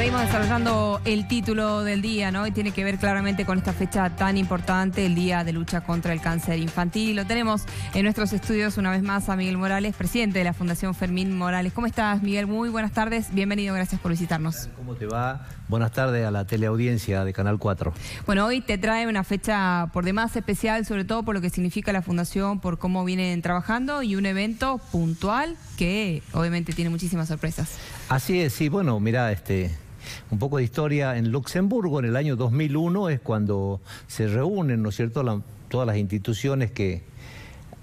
Seguimos desarrollando el título del día, ¿no? Y tiene que ver claramente con esta fecha tan importante, el Día de Lucha contra el Cáncer Infantil. Lo tenemos en nuestros estudios una vez más a Miguel Morales, presidente de la Fundación Fermín Morales. ¿Cómo estás, Miguel? Muy buenas tardes. Bienvenido, gracias por visitarnos. ¿Cómo te va? Buenas tardes a la teleaudiencia de Canal 4. Bueno, hoy te trae una fecha por demás especial, sobre todo por lo que significa la Fundación, por cómo vienen trabajando y un evento puntual que obviamente tiene muchísimas sorpresas. Así es, sí, bueno, mira, este un poco de historia, en Luxemburgo en el año 2001 es cuando se reúnen, ¿no es cierto?, todas las instituciones que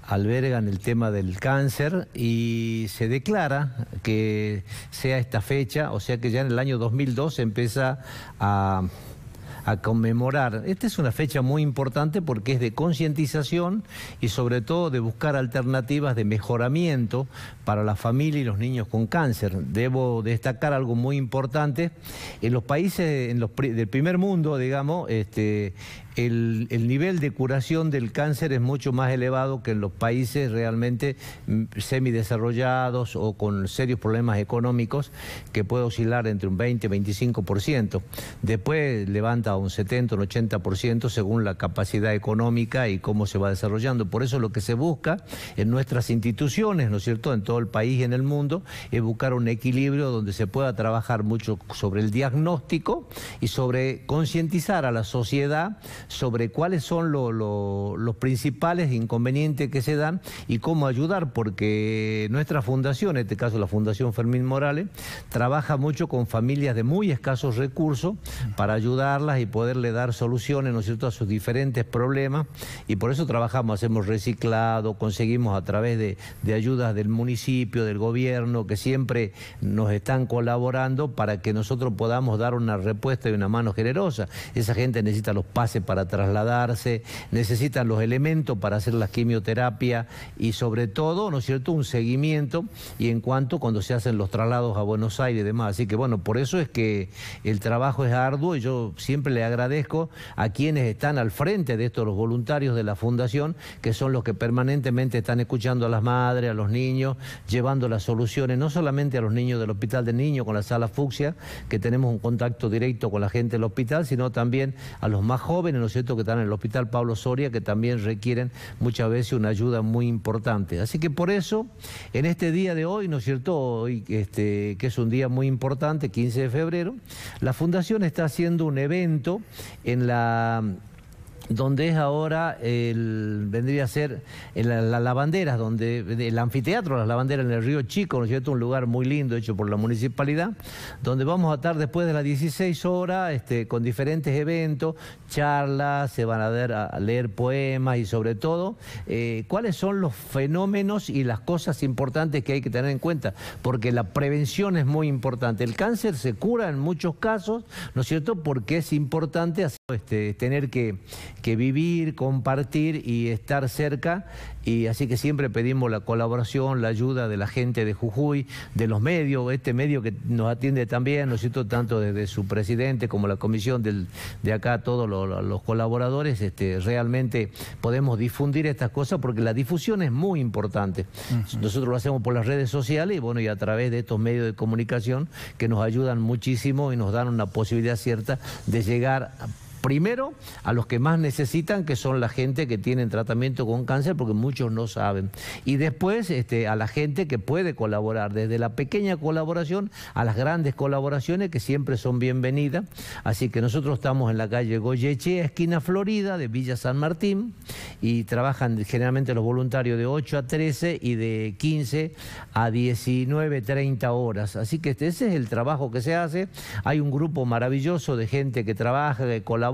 albergan el tema del cáncer y se declara que sea esta fecha, o sea que ya en el año 2002 se empieza a a conmemorar. Esta es una fecha muy importante porque es de concientización y sobre todo de buscar alternativas de mejoramiento para la familia y los niños con cáncer. Debo destacar algo muy importante. En los países en del primer mundo, digamos, este, el, nivel de curación del cáncer es mucho más elevado que en los países realmente mm, semidesarrollados o con serios problemas económicos, que puede oscilar entre un 20 y 25%. Después levanta a un 70 un 80% según la capacidad económica y cómo se va desarrollando. Por eso lo que se busca en nuestras instituciones, ¿no es cierto?, en todo el país y en el mundo, es buscar un equilibrio donde se pueda trabajar mucho sobre el diagnóstico y sobre concientizar a la sociedad sobre cuáles son los principales inconvenientes que se dan y cómo ayudar, porque nuestra fundación, en este caso la Fundación Fermín Morales, trabaja mucho con familias de muy escasos recursos para ayudarlas y poderle dar soluciones ¿no a sus diferentes problemas y por eso trabajamos, hacemos reciclado, conseguimos a través de, de ayudas del municipio, del gobierno, que siempre nos están colaborando para que nosotros podamos dar una respuesta y una mano generosa. Esa gente necesita los pases para trasladarse, necesitan los elementos para hacer la quimioterapia y sobre todo, ¿no es cierto?, un seguimiento y en cuanto cuando se hacen los traslados a Buenos Aires y demás. Así que bueno, por eso es que el trabajo es arduo y yo siempre le agradezco a quienes están al frente de esto, los voluntarios de la Fundación, que son los que permanentemente están escuchando a las madres, a los niños, llevando las soluciones, no solamente a los niños del Hospital de Niños con la sala fucsia, que tenemos un contacto directo con la gente del hospital, sino también a los más jóvenes que están en el Hospital Pablo Soria, que también requieren muchas veces una ayuda muy importante. Así que por eso, en este día de hoy, ¿no es cierto?, hoy, este, que es un día muy importante, 15 de febrero, la Fundación está haciendo un evento en la donde es ahora el, vendría a ser eh, las lavanderas, donde eh, el anfiteatro Las Lavanderas en el Río Chico, ¿no es cierto? Un lugar muy lindo hecho por la municipalidad, donde vamos a estar después de las 16 horas este, con diferentes eventos, charlas, se van a, leer poemas y sobre todo, eh, cuáles son los fenómenos y las cosas importantes que hay que tener en cuenta, porque la prevención es muy importante. El cáncer se cura en muchos casos, ¿no es cierto? Porque es importante este, tener que que vivir, compartir y estar cerca. Y así que siempre pedimos la colaboración, la ayuda de la gente de Jujuy, de los medios, este medio que nos atiende también, ¿no es cierto? Tanto desde su presidente como la comisión del, de acá, todos los, colaboradores, este, realmente podemos difundir estas cosas porque la difusión es muy importante. Nosotros lo hacemos por las redes sociales y bueno, y a través de estos medios de comunicación que nos ayudan muchísimo y nos dan una posibilidad cierta de llegar a Primero, a los que más necesitan, que son la gente que tiene tratamiento con cáncer, porque muchos no saben. Y después, este, a la gente que puede colaborar, desde la pequeña colaboración a las grandes colaboraciones, que siempre son bienvenidas. Así que nosotros estamos en la calle Goyeche, esquina Florida, de Villa San Martín, y trabajan generalmente los voluntarios de 8 a 13 y de 15 a 19, 30 horas. Así que este, ese es el trabajo que se hace. Hay un grupo maravilloso de gente que trabaja, que colabora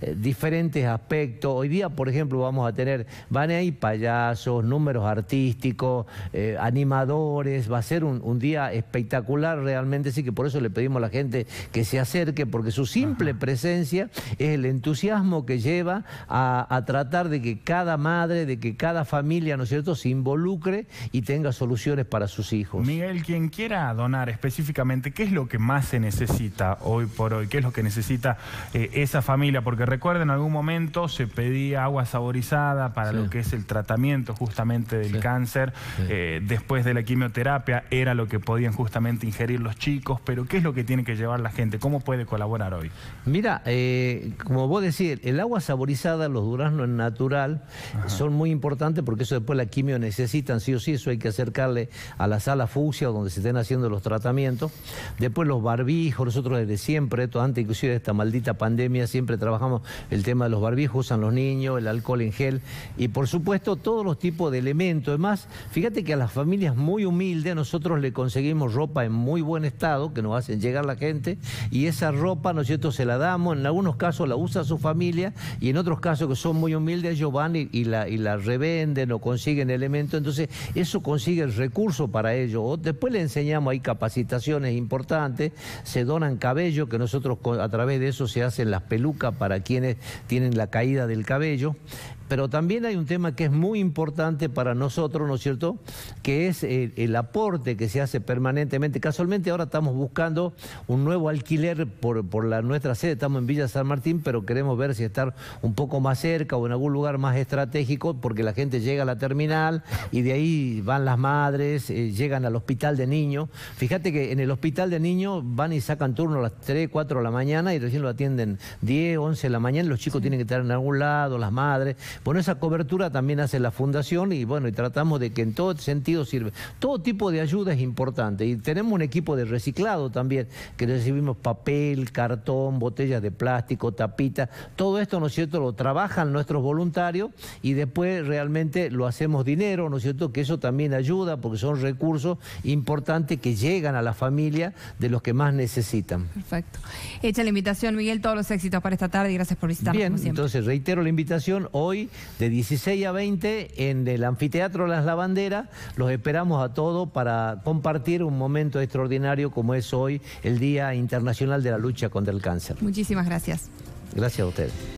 eh, diferentes aspectos. Hoy día, por ejemplo, vamos a tener, van ahí payasos, números artísticos, eh, animadores, va a ser un, día espectacular realmente, así que por eso le pedimos a la gente que se acerque, porque su simple presencia es el entusiasmo que lleva a, tratar de que cada madre, de que cada familia, ¿no es cierto?, se involucre y tenga soluciones para sus hijos. Miguel, quien quiera donar específicamente, ¿qué es lo que más se necesita hoy por hoy? ¿Qué es lo que necesita ese eh, esa familia, porque recuerden, en algún momento se pedía agua saborizada para lo que es el tratamiento justamente del cáncer. Eh, después de la quimioterapia era lo que podían justamente ingerir los chicos, pero ¿qué es lo que tiene que llevar la gente? ¿Cómo puede colaborar hoy? Mira, eh, como vos decís, el agua saborizada, los duraznos natural, son muy importantes porque eso después la quimio necesitan, sí o sí, eso hay que acercarle a la sala fucsia donde se estén haciendo los tratamientos. Después los barbijos, nosotros desde siempre, antes inclusive de esta maldita pandemia, siempre trabajamos el tema de los barbijos, usan los niños, el alcohol en gel y por supuesto todos los tipos de elementos. Además, fíjate que a las familias muy humildes nosotros le conseguimos ropa en muy buen estado que nos hacen llegar la gente y esa ropa nosotros se la damos, en algunos casos la usa su familia y en otros casos que son muy humildes ellos van y, la, revenden o consiguen elementos, entonces eso consigue el recurso para ellos. Después le enseñamos, hay capacitaciones importantes, se donan cabello que nosotros a través de eso se hacen las peluca para quienes tienen la caída del cabello pero también hay un tema que es muy importante para nosotros, ¿no es cierto? Que es el, aporte que se hace permanentemente. Casualmente ahora estamos buscando un nuevo alquiler por, la, nuestra sede, estamos en Villa San Martín, pero queremos ver si estar un poco más cerca o en algún lugar más estratégico, porque la gente llega a la terminal y de ahí van las madres, eh, llegan al hospital de niños. Fíjate que en el hospital de niños van y sacan turno a las 3, 4 de la mañana y recién lo atienden 10, 11 de la mañana, los chicos tienen que estar en algún lado, las madres. Bueno, esa cobertura también hace la fundación y bueno, y tratamos de que en todo sentido sirve. Todo tipo de ayuda es importante y tenemos un equipo de reciclado también, que recibimos papel, cartón, botellas de plástico, tapitas, todo esto, ¿no es cierto?, lo trabajan nuestros voluntarios y después realmente lo hacemos dinero, ¿no es cierto?, que eso también ayuda porque son recursos importantes que llegan a la familia de los que más necesitan. Perfecto. Hecha la invitación, Miguel, todos los éxitos para esta tarde y gracias por visitarnos. Bien, entonces reitero la invitación hoy de 16 a 20 en el anfiteatro Las Lavanderas. Los esperamos a todos para compartir un momento extraordinario como es hoy el Día Internacional de la Lucha contra el Cáncer. Muchísimas gracias. Gracias a usted.